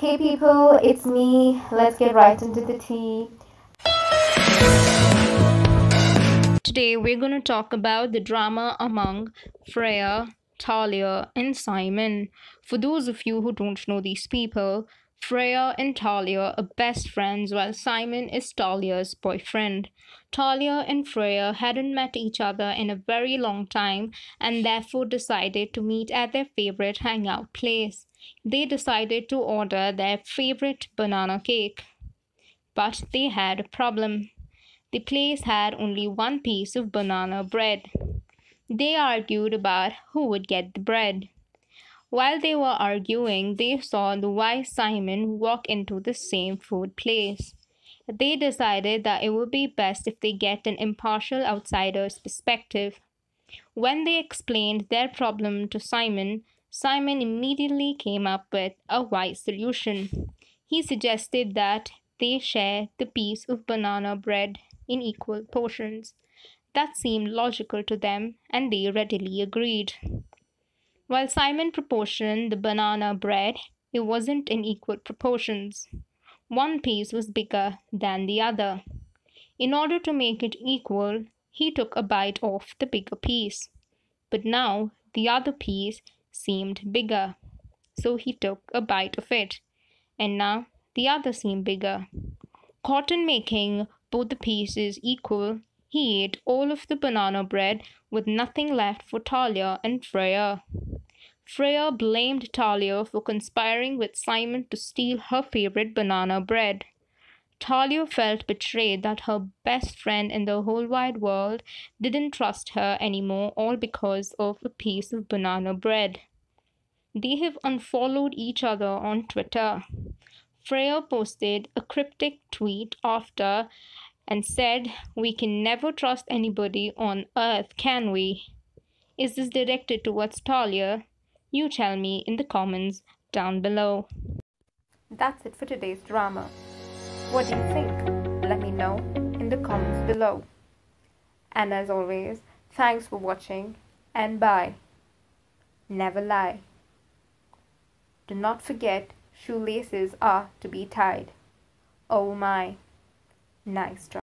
Hey people, it's me. Let's get right into the tea. Today we're going to talk about the drama among Freya, Talia, and Simon. For those of you who don't know these people, Freya and Talia are best friends while Simon is Talia's boyfriend. Talia and Freya hadn't met each other in a very long time and therefore decided to meet at their favorite hangout place they decided to order their favorite banana cake. But they had a problem. The place had only one piece of banana bread. They argued about who would get the bread. While they were arguing, they saw the wise Simon walk into the same food place. They decided that it would be best if they get an impartial outsider's perspective. When they explained their problem to Simon, Simon immediately came up with a wise solution. He suggested that they share the piece of banana bread in equal portions. That seemed logical to them, and they readily agreed. While Simon proportioned the banana bread, it wasn't in equal proportions. One piece was bigger than the other. In order to make it equal, he took a bite off the bigger piece. But now the other piece seemed bigger. So he took a bite of it, and now the other seemed bigger. Cotton making both the pieces equal, he ate all of the banana bread with nothing left for Talia and Freya. Freya blamed Talia for conspiring with Simon to steal her favorite banana bread. Talia felt betrayed that her best friend in the whole wide world didn't trust her anymore, all because of a piece of banana bread. They have unfollowed each other on Twitter. Freya posted a cryptic tweet after and said, We can never trust anybody on earth, can we? Is this directed towards Talia? You tell me in the comments down below. That's it for today's drama. What do you think? Let me know in the comments below. And as always, thanks for watching and bye. Never lie. Do not forget shoelaces are to be tied. Oh my. Nice job.